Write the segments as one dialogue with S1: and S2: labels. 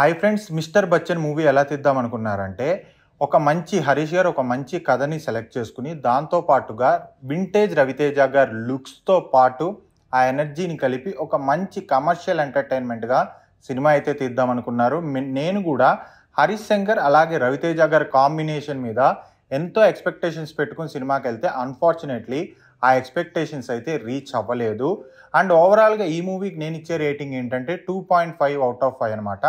S1: hi friends mister Bachchan movie ఎలా తీద్దాం అనుకున్నారంటే ఒక మంచి హరీష్ గారు ఒక మంచి కథని సెలెక్ట్ చేసుకుని దాంతో పాటుగా వింటేజ్ రవితేజ గారి లుక్స్తో పాటు ఆ ఎనర్జీని కలిపి ఒక మంచి కమర్షియల్ ఎంటర్టైన్మెంట్గా సినిమా అయితే తీద్దాం అనుకున్నారు నేను కూడా హరీష్ శంకర్ అలాగే రవితేజ గారి కాంబినేషన్ మీద ఎంతో ఎక్స్పెక్టేషన్స్ పెట్టుకుని సినిమాకి వెళ్తే అన్ఫార్చునేట్లీ ఆ ఎక్స్పెక్టేషన్స్ అయితే రీచ్ అవ్వలేదు అండ్ ఓవరాల్గా ఈ మూవీకి నేను ఇచ్చే రేటింగ్ ఏంటంటే two point five out of five అనమాట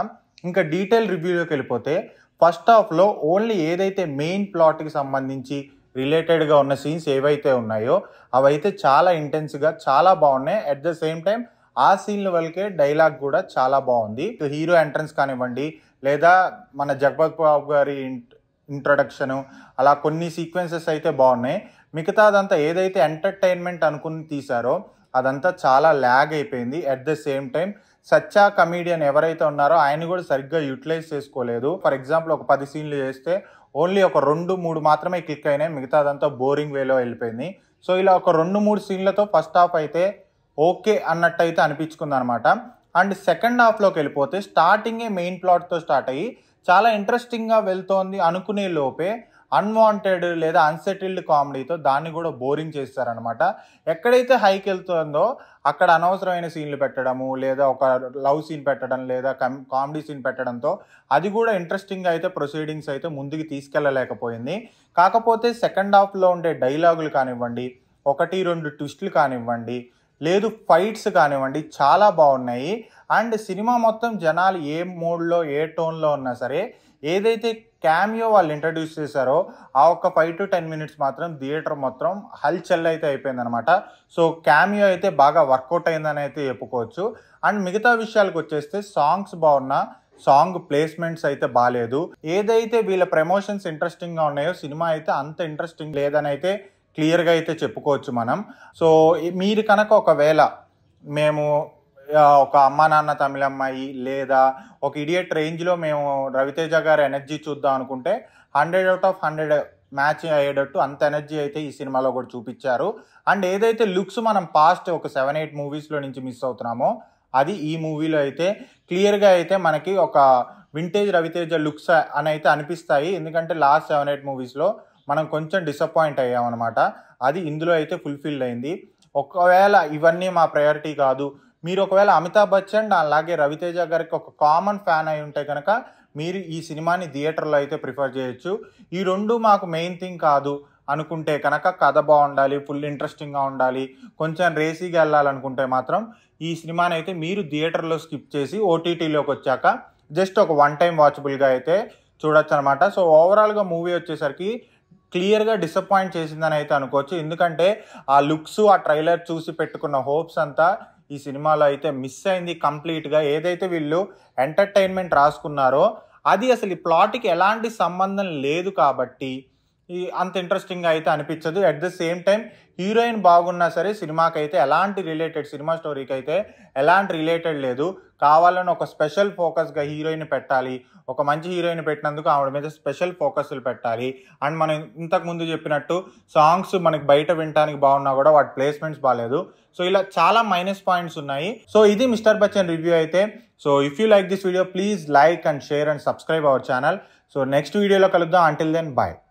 S1: ఇంకా డీటెయిల్ రివ్యూలోకి వెళ్ళిపోతే ఫస్ట్ హాఫ్లో ఓన్లీ ఏదైతే మెయిన్ ప్లాట్కి సంబంధించి రిలేటెడ్గా ఉన్న సీన్స్ ఏవైతే ఉన్నాయో అవైతే చాలా ఇంటెన్స్గా చాలా బాగున్నాయి అట్ ద సేమ్ టైం ఆ సీన్ల వరకే డైలాగ్ కూడా చాలా బాగుంది హీరో ఎంట్రన్స్ కానివ్వండి లేదా మన జగపత్ బాబు గారి ఇంట్రడక్షను అలా కొన్ని సీక్వెన్సెస్ అయితే బాగున్నాయి మిగతాదంతా ఏదైతే ఎంటర్టైన్మెంట్ అనుకుని తీశారో అదంతా చాలా ల్యాగ్ అయిపోయింది అట్ ద సేమ్ టైం సచ్చా కమీడియన్ ఎవరైతే ఉన్నారో ఆయన కూడా సరిగ్గా యూటిలైజ్ చేసుకోలేదు ఫర్ ఎగ్జాంపుల్ ఒక పది సీన్లు చేస్తే ఓన్లీ ఒక రెండు మూడు మాత్రమే క్లిక్ అయినాయి మిగతా అదంతా బోరింగ్ వేలో వెళ్ళిపోయింది సో ఇలా ఒక రెండు మూడు సీన్లతో ఫస్ట్ హాఫ్ అయితే ఓకే అన్నట్టయితే అనిపించుకుంది అనమాట అండ్ సెకండ్ హాఫ్లోకి వెళ్ళిపోతే స్టార్టింగే మెయిన్ ప్లాట్తో స్టార్ట్ అయ్యి చాలా ఇంట్రెస్టింగ్గా వెళ్తోంది అనుకునే లోపే అన్వాంటెడ్ లేదా అన్సెటిల్డ్ కామెడీతో దాన్ని కూడా బోరింగ్ చేస్తారనమాట ఎక్కడైతే హైక్ వెళ్తుందో అక్కడ అనవసరమైన సీన్లు పెట్టడము లేదా ఒక లవ్ సీన్ పెట్టడం లేదా కామెడీ సీన్ పెట్టడంతో అది కూడా ఇంట్రెస్టింగ్ అయితే ప్రొసీడింగ్స్ అయితే ముందుకు తీసుకెళ్ళలేకపోయింది కాకపోతే సెకండ్ హాఫ్లో ఉండే డైలాగులు కానివ్వండి ఒకటి రెండు ట్విస్టులు కానివ్వండి లేదు ఫైట్స్ కానివ్వండి చాలా బాగున్నాయి అండ్ సినిమా మొత్తం జనాలు ఏ మూడ్లో ఏ టోన్లో ఉన్నా సరే ఏదైతే క్యామియో వాళ్ళు ఇంట్రడ్యూస్ చేశారో ఆ ఒక్క ఫైవ్ టు టెన్ మినిట్స్ మాత్రం థియేటర్ మొత్తం హల్ చెల్ అయితే అయిపోయిందనమాట సో క్యామియో అయితే బాగా వర్కౌట్ అయిందని అయితే చెప్పుకోవచ్చు అండ్ మిగతా విషయాలకు వచ్చేస్తే సాంగ్స్ బాగున్నా సాంగ్ ప్లేస్మెంట్స్ అయితే బాగాలేదు ఏదైతే వీళ్ళ ప్రమోషన్స్ ఇంట్రెస్టింగ్గా ఉన్నాయో సినిమా అయితే అంత ఇంట్రెస్టింగ్ లేదని అయితే క్లియర్గా అయితే చెప్పుకోవచ్చు మనం సో మీరు కనుక ఒకవేళ మేము ఒక అమ్మా నాన్న తమిళ అమ్మాయి లేదా ఒక ఇడియట్ రేంజ్లో మేము రవితేజ గారి ఎనర్జీ చూద్దాం అనుకుంటే hundred out of hundred match అయ్యేటట్టు అంత ఎనర్జీ అయితే ఈ సినిమాలో కూడా చూపించారు అండ్ ఏదైతే లుక్స్ మనం పాస్ట్ ఒక సెవెన్ ఎయిట్ మూవీస్లో నుంచి మిస్ అవుతున్నామో అది ఈ మూవీలో అయితే క్లియర్గా అయితే మనకి ఒక వింటేజ్ రవితేజ లుక్స్ అని అయితే అనిపిస్తాయి ఎందుకంటే లాస్ట్ సెవెన్ ఎయిట్ మూవీస్లో మనం కొంచెం డిసప్పాయింట్ అయ్యామన్నమాట అది ఇందులో అయితే ఫుల్ఫిల్ అయింది ఒకవేళ ఇవన్నీ మా ప్రయారిటీ కాదు మీరు ఒకవేళ అమితాబ్ బచ్చన్ అలాగే రవితేజ గారికి ఒక కామన్ ఫ్యాన్ అయి ఉంటే కనుక మీరు ఈ సినిమాని థియేటర్లో అయితే ప్రిఫర్ చేయొచ్చు ఈ రెండు మాకు మెయిన్ థింగ్ కాదు అనుకుంటే కనుక కథ బాగుండాలి ఫుల్ ఇంట్రెస్టింగ్గా ఉండాలి కొంచెం రేసీగా వెళ్ళాలనుకుంటే మాత్రం ఈ సినిమాని అయితే మీరు థియేటర్లో స్కిప్ చేసి ఓటీటీలోకి వచ్చాక జస్ట్ ఒక వన్ టైం వాచబుల్గా అయితే చూడొచ్చు అనమాట సో ఓవరాల్గా మూవీ వచ్చేసరికి క్లియర్గా డిసప్పాయింట్ చేసిందని అయితే అనుకోవచ్చు ఎందుకంటే ఆ లుక్స్ ఆ ట్రైలర్ చూసి పెట్టుకున్న హోప్స్ అంతా ఈ సినిమాలో అయితే మిస్ అయింది కంప్లీట్గా ఏదైతే వీళ్ళు ఎంటర్టైన్మెంట్ రాసుకున్నారో అది అసలు ఈ ప్లాట్కి ఎలాంటి సంబంధం లేదు కాబట్టి అంత ఇంట్రెస్టింగ్ అయితే అనిపించదు at the same time heroine బాగున్నా సరే సినిమాకి అయితే ఎలాంటి రిలేటెడ్ సినిమా స్టోరీకి అయితే ఎలాంటి రిలేటెడ్ లేదు కావాలని ఒక స్పెషల్ ఫోకస్గా హీరోయిన్ పెట్టాలి ఒక మంచి హీరోయిన్ పెట్టినందుకు ఆవిడ మీద స్పెషల్ ఫోకస్లు పెట్టాలి అండ్ మనం ఇంతకు ముందు చెప్పినట్టు సాంగ్స్ మనకి బయట వినడానికి బాగున్నా కూడా వాటి ప్లేస్మెంట్స్ బాగాలేదు సో ఇలా చాలా మైనస్ పాయింట్స్ ఉన్నాయి సో ఇది మిస్టర్ బచ్చన్ రివ్యూ అయితే so if you like this video please like and share and subscribe our channel so next వీడియోలో కలుద్దాం అంటిల్ దెన్ బాయ్